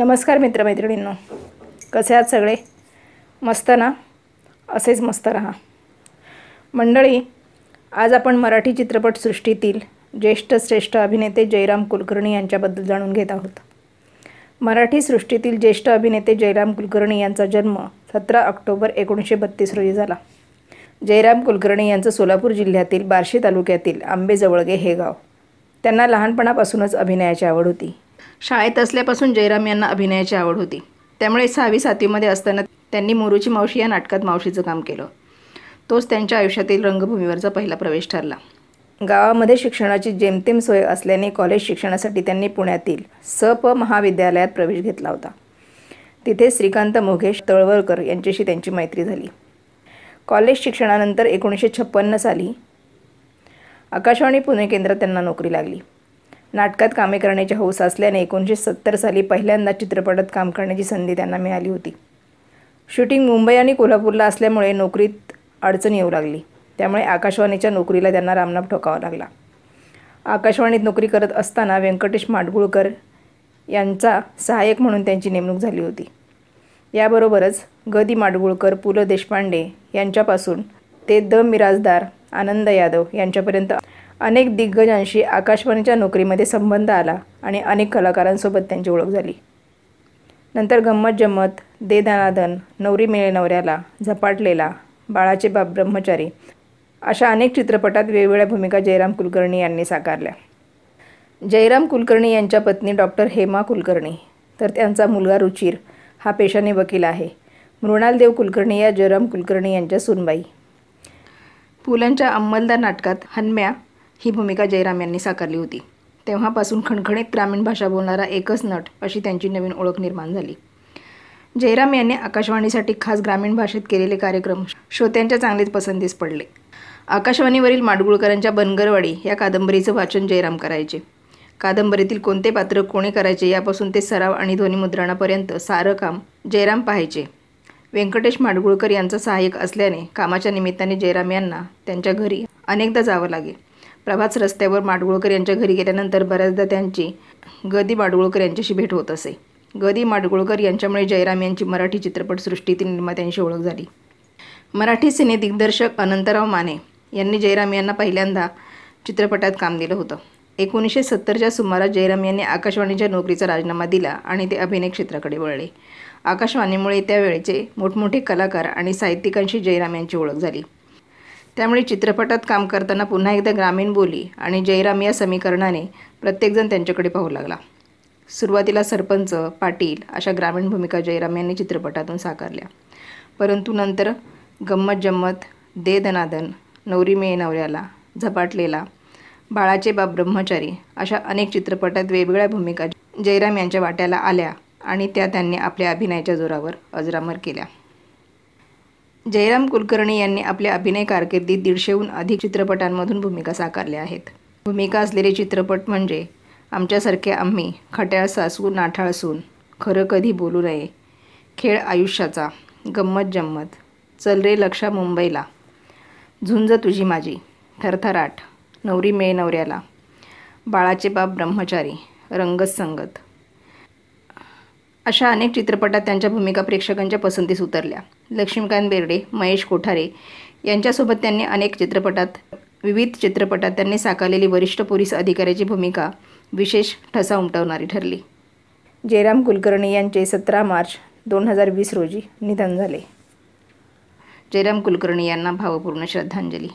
नमस्कार मित्रमैत्रिणींनो कसे आहात सगळे मस्त ना असेच मस्त राहा मंडळी आज आपण मराठी चित्रपटसृष्टीतील ज्येष्ठ श्रेष्ठ अभिनेते जयराम कुलकर्णी यांच्याबद्दल जाणून घेत आहोत मराठी सृष्टीतील ज्येष्ठ अभिनेते जयराम कुलकर्णी यांचा जन्म सतरा ऑक्टोबर एकोणीसशे बत्तीस रोजी झाला जयराम कुलकर्णी यांचं सोलापूर जिल्ह्यातील बार्शी तालुक्यातील आंबेजवळगे हे गाव त्यांना लहानपणापासूनच अभिनयाची आवड होती शाळेत असल्यापासून जयराम यांना अभिनयाची आवड होती त्यामुळे सहावी सातवीमध्ये असताना त्यांनी मोरूची मावशी या नाटकात मावशीचं काम केलं तोच त्यांच्या आयुष्यातील रंगभूमीवरचा पहिला प्रवेश ठरला गावामध्ये शिक्षणाची जेमतेम सोय असल्याने कॉलेज शिक्षणासाठी त्यांनी पुण्यातील स प महाविद्यालयात प्रवेश घेतला होता तिथे श्रीकांत मोघेश तळवळकर यांच्याशी त्यांची मैत्री झाली कॉलेज शिक्षणानंतर एकोणीसशे छप्पन्न साली आकाशवाणी पुणे केंद्रात त्यांना नोकरी लागली नाटकात कामे करण्याची हौस असल्याने एकोणीसशे सत्तर साली पहिल्यांदा चित्रपटात काम करण्याची संधी त्यांना मिळाली होती शूटिंग मुंबई आणि कोल्हापूरला असल्यामुळे नोकरीत अडचण येऊ लागली त्यामुळे आकाशवाणीच्या नोकरीला त्यांना रामनाप ठोकावा लागला आकाशवाणीत नोकरी करत असताना व्यंकटेश माडगुळकर यांचा सहाय्यक म्हणून त्यांची नेमणूक झाली होती याबरोबरच गदी माडगुळकर पु ल देशपांडे यांच्यापासून ते द मिराजदार आनंद यादव यांच्यापर्यंत अनेक दिग्गजांशी आकाशवाणीच्या नोकरीमध्ये संबंध आला आणि अनेक कलाकारांसोबत त्यांची ओळख झाली नंतर गंमत जम्मत दे दनादन नवरी मिळे नवऱ्याला झपाटलेला बाळाचे बाप ब्रह्मचारी अशा अनेक चित्रपटात वेगवेगळ्या भूमिका जयराम कुलकर्णी यांनी साकारल्या जयराम कुलकर्णी यांच्या पत्नी डॉक्टर हेमा कुलकर्णी तर त्यांचा मुलगा रुचिर हा पेशाने वकील आहे मृणालदेव कुलकर्णी या जयराम कुलकर्णी यांच्या सुनबाई पुलांच्या अंमलदार नाटकात हन्म्या ही भूमिका जयराम यांनी साकारली होती तेव्हापासून खणखणीत ग्रामीण भाषा बोलणारा एकच नट अशी त्यांची नवीन ओळख निर्माण झाली जयराम यांनी आकाशवाणीसाठी खास ग्रामीण भाषेत केलेले कार्यक्रम श्रोत्यांच्या चांगलेच पसंतीस पडले आकाशवाणीवरील माडगुळकरांच्या बनगरवाडी या कादंबरीचं वाचन जयराम करायचे कादंबरीतील कोणते पात्र कोणी करायचे यापासून ते सराव आणि ध्वनीमुद्रणापर्यंत सारं काम जयराम पाहायचे व्यंकटेश माडगुळकर यांचा सहाय्यक असल्याने कामाच्या निमित्ताने जयराम यांना त्यांच्या घरी अनेकदा जावं लागेल प्रभास रस्त्यावर माडगुळकर यांच्या घरी गेल्यानंतर बऱ्याचदा त्यांची गदी माडगुळकर यांच्याशी भेट होत असे गदी माडगुळकर यांच्यामुळे जयराम यांची मराठी चित्रपटसृष्टीतील निर्मात्यांशी ओळख झाली मराठी सिने दिग्दर्शक अनंतराव माने यांनी जयराम यांना पहिल्यांदा चित्रपटात काम दिलं होतं एकोणीसशे सत्तरच्या सुमारास जयराम यांनी आकाशवाणीच्या नोकरीचा राजीनामा दिला आणि ते अभिनय क्षेत्राकडे वळले आकाशवाणीमुळे त्यावेळेचे मोठमोठे कलाकार आणि साहित्यिकांशी जयराम यांची ओळख झाली त्यामुळे चित्रपटात काम करताना पुन्हा एकदा ग्रामीण बोली आणि जयराम या समीकरणाने प्रत्येकजण त्यांच्याकडे पाहू लागला सुरुवातीला सरपंच पाटील अशा ग्रामीण भूमिका जयराम यांनी चित्रपटातून साकारल्या परंतु नंतर गंमत जम्मत दे दनादन नवरी मे नवऱ्याला झपाटलेला बाळाचे बाप ब्रह्मचारी अशा अनेक चित्रपटात वेगवेगळ्या भूमिका जयराम यांच्या वाट्याला आल्या आणि त्या त्यांनी आपल्या अभिनयाच्या जोरावर अजरामर केल्या जयराम कुलकर्णी यांनी आपल्या अभिनय कारकिर्दीत दीडशेहून अधिक चित्रपटांमधून भूमिका साकारल्या आहेत भूमिका असलेले चित्रपट म्हणजे आमच्यासारखे आम्ही खट्याळ सासू सून खरं कधी बोलू नये खेळ आयुष्याचा गंमत जम्मत चल रे लक्षा मुंबईला झुंज तुझी माझी थरथराट नवरी मे नवऱ्याला बाळाचे बाप ब्रह्मचारी रंगत संगत अशा अनेक चित्रपटात त्यांच्या भूमिका प्रेक्षकांच्या पसंतीस उतरल्या लक्ष्मीकांत बेर्डे महेश कोठारे यांच्यासोबत त्यांनी अनेक चित्रपटात विविध चित्रपटात त्यांनी साकारलेली वरिष्ठ पोलीस अधिकाऱ्याची भूमिका विशेष ठसा उमटवणारी ठरली जयराम कुलकर्णी यांचे सतरा मार्च दोन हजार वीस रोजी निधन झाले जयराम कुलकर्णी यांना भावपूर्ण श्रद्धांजली